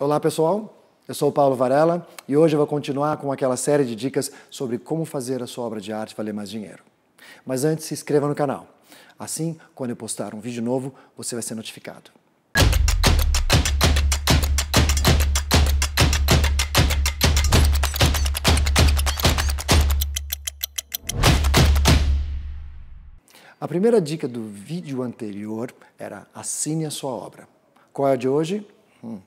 Olá, pessoal. Eu sou o Paulo Varela e hoje eu vou continuar com aquela série de dicas sobre como fazer a sua obra de arte valer mais dinheiro. Mas antes, se inscreva no canal. Assim, quando eu postar um vídeo novo, você vai ser notificado. A primeira dica do vídeo anterior era assine a sua obra. Qual é a de hoje? Hum.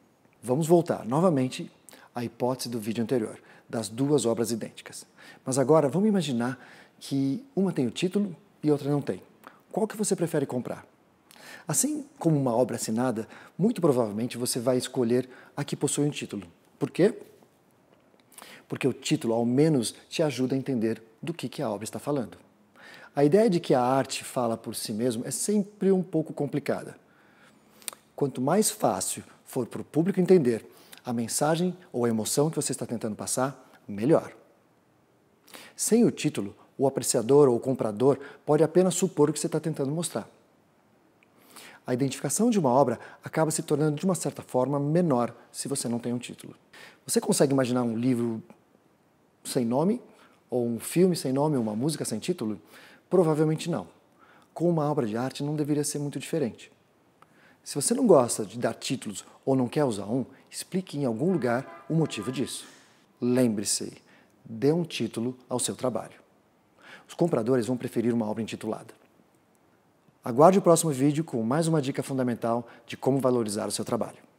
Vamos voltar novamente à hipótese do vídeo anterior, das duas obras idênticas. Mas agora vamos imaginar que uma tem o título e outra não tem. Qual que você prefere comprar? Assim como uma obra assinada, muito provavelmente você vai escolher a que possui um título. Por quê? Porque o título, ao menos, te ajuda a entender do que, que a obra está falando. A ideia de que a arte fala por si mesma é sempre um pouco complicada. Quanto mais fácil for para o público entender a mensagem ou a emoção que você está tentando passar, melhor. Sem o título, o apreciador ou o comprador pode apenas supor o que você está tentando mostrar. A identificação de uma obra acaba se tornando, de uma certa forma, menor se você não tem um título. Você consegue imaginar um livro sem nome? Ou um filme sem nome? Ou uma música sem título? Provavelmente não. Com uma obra de arte não deveria ser muito diferente. Se você não gosta de dar títulos ou não quer usar um, explique em algum lugar o motivo disso. Lembre-se, dê um título ao seu trabalho. Os compradores vão preferir uma obra intitulada. Aguarde o próximo vídeo com mais uma dica fundamental de como valorizar o seu trabalho.